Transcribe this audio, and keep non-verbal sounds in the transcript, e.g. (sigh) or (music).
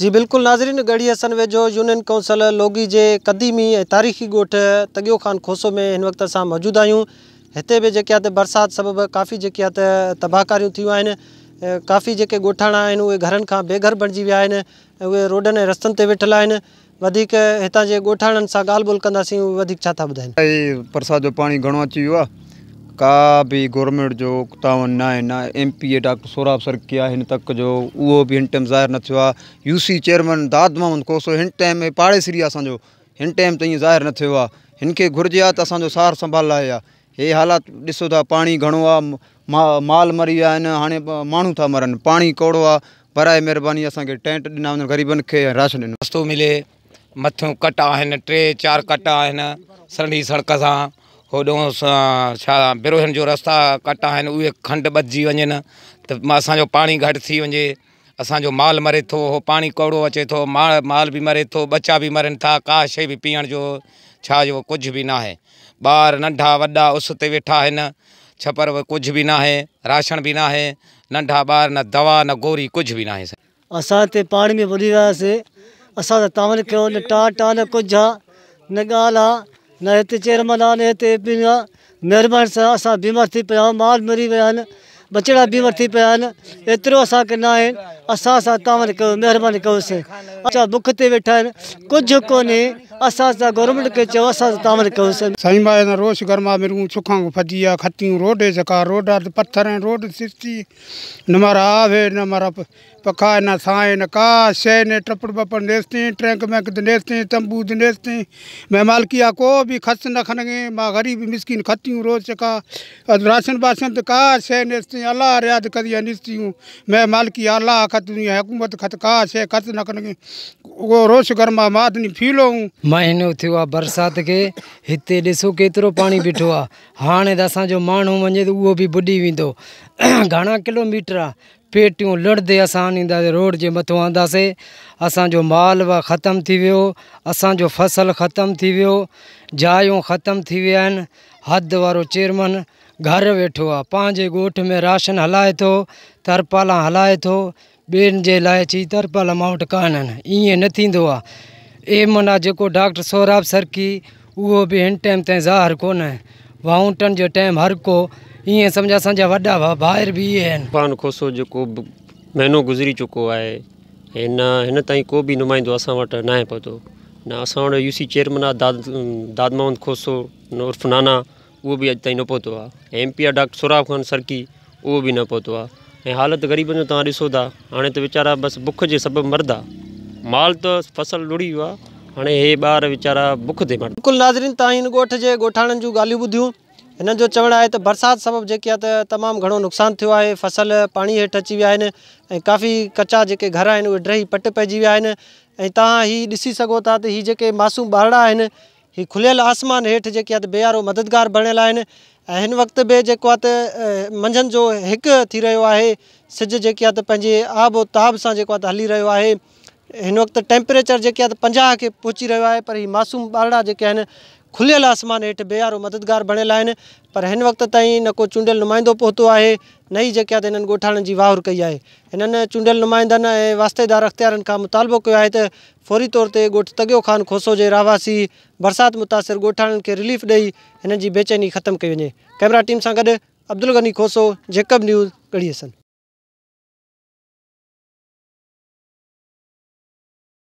जी बिल्कुल नाज़रीन गढ़ी असन वेझो यूनियन काउंसल लोगी के क़दीमी ए तारीख़ी गोठ तगियो ख़ान खोसो में इन वक्त अस मौजूद आहियूं हिते भी जी आहे त बरसाति काफ़ी जी आहे त काफ़ी जेके गोठाना उ घर का बेघर बणिजी विया आहिनि ऐं उहे रोडनि वेठल इतना वधीक हितां जे ॻोठाणनि सां ॻाल्हि ॿोल कंदासीं उहे जो पाणी घणो अची वियो का भी गवर्नमेंट जो तावन ना आहे न एम पी ए डॉक्टर सौराब सरकी आहे हिन तक जो उहो बि हिन टाइम ज़ाहिर न थियो यू सी चेयरमैन दाद मोहम्मद कोसो हिन टाइम में पाड़ेसरी आहे असांजो टाइम त ज़ाहिर न थियो घुर्जा तो असो सार संभाल लाइ ये हे हालात ॾिसो था पानी घणो आहे मा माल मरी विया हाँ हाणे था मरन पानी कौड़ो आहे बराए महिरबानी असांखे टेंट ॾिना वञनि ग़रीबनि राशन ॾिनो मिले मथां कटा टे चार कटा सड़ी सड़क से होॾो छा बिरोहन जो रस्ता कटा आहिनि उहे खंड ॿधिजी वञनि त मां असांजो पाणी घटि थी वञे असांजो माल मरे थो उहो पाणी कौड़ो अचे थो माल माल बि मरे थो बच्चा बि मरनि था का शइ बि पीअण जो छा जो कुझु बि न आहे ॿार नंढा वॾा उस ते वेठा आहिनि छपर कुझु बि न राशन बि न आहे नंढा ॿार न दवा न गोरी कुझु बि न आहे असां हिते पाणी में बुॾी वियासीं असां त तावन कयो न टा टा न कुझु आहे न ॻाल्हि आहे नहते चेरमना नहते बिना महिरबानी सां असां बीमार थी पिया माल मरी विया बचड़ा बीमार थी पिया आहिनि एतिरो असांखे न आहिनि असां सां तव्हां अच्छा, बुख ते वेठा आहिनि कुझु असां गवर्नमेंट खे चओ असां तामल कयो साईं बाए ना रोश गरमा मिरूं सुखां फजी आहे खतियूं रोडे सका रोड पत्थर रोड सिस्टी न मारा आवे न मारा पखा न साए न का शइ न टपड़ बपड़ नेस ताईं ट्रैंक मैंक नेस ताईं तंबू नेस ताईं मैं मालकी आहे को बि खस न खनगे मां ग़रीब मिसकिन खतियूं रोज़ सका राशन बाशन तो का शइ नेस अल्लाह रियाद करी आहे निस्तियूं मैं मालकी आहे अलाह ख़त हुकूमत ख़त का शइ खस न खन खनगे वो रोश गरमा मादनी फीलो हूं महीनो थोड़ा बरसात के इतने ऐसो केतो पानी बीठो आ हाँ तो असो मू वञे तो उहो बि बुॾी वेंदो (clears throat) घणा किलोमीटर आ पेटियूं लड़दे अस आणींदासीं रोड के मथां आंदासीं असो माल व खत्म थी वो असो फसल खत्म थी वो जायूं खत्म थी वन हद वो चेयरमैन घर वेठो आहे गोठ में राशन हलए तो तरपाला हलए तो बेन जे लाइ अची तरपाल माउट कान इं न ए मना जो डॉक्टर सर की वो भी इन टाइम ते जहर को वाउंटन जो टाइम हर को ये समझ ईअं बि आहिनि पान खोसो जो महीनो गुज़री चुको है ना इन हिन ताईं को बि नुमाइंदो असां वटि न आहे पहुतो यूसी चेयरमैन आहे दाद दादमाहन खोसो उर्फ नाना वो भी अज ताईं न पहुतो एम पी आ डॉक्टर सोराब खान सरकी वो भी न पहुतो आहे ऐं हालति ग़रीबनि जो तव्हां ॾिसो था हाणे त वीचारा बसि बुख के सब मरदा माल त फसल लुड़ी वियो आहे हाणे हे ॿार बुख ते बिल्कुलु नाज़रीन तव्हां हिन ॻोठ जे ॻोठाणनि जूं ॻाल्हियूं ॿुधियूं हिननि जो चवणु आहे त बरसाति सबबु जेकी आहे त तमामु फसल पानी हेठ अची विया आहिनि काफ़ी कचा जेके घर आहिनि उहे ड्रही पट पइजी विया आहिनि ऐं तव्हां हीउ ॾिसी सघो था मासूम ॿारड़ा आहिनि हीअ खुलियल आसमान हेठि जेके बेहारो मददगार बनल वक़्त बि जेको आहे जो एक रो है आहे सिज जेकी आहे त आब ओ हली रहियो आहे इन वक्त टेम्परेचर जेके आहे त पंजाह खे पहुची पर ही मासूम बारड़ा जेके आहिनि खुलियल आसमान हेठ बेहारो मददगार बणियल पर इन वक़्त ताईं न को चूडियल नुमाइंदो पहुतो है न ई जेके आहे त हिननि कई है इन चूंडियल नुमाइंद वास्तेदार अख्तियार का मुतालबो किया है फौरी तौर से गोठ तगो ख़ान खोसो के रहवासी बरसात मुतासर गोठान के रिलीफ दई इन बेचैनी खत्म कई वे कैमरा टीम से गड अब्दुल गनी खोसो जेकब न्यूज़ गढ़ी हसन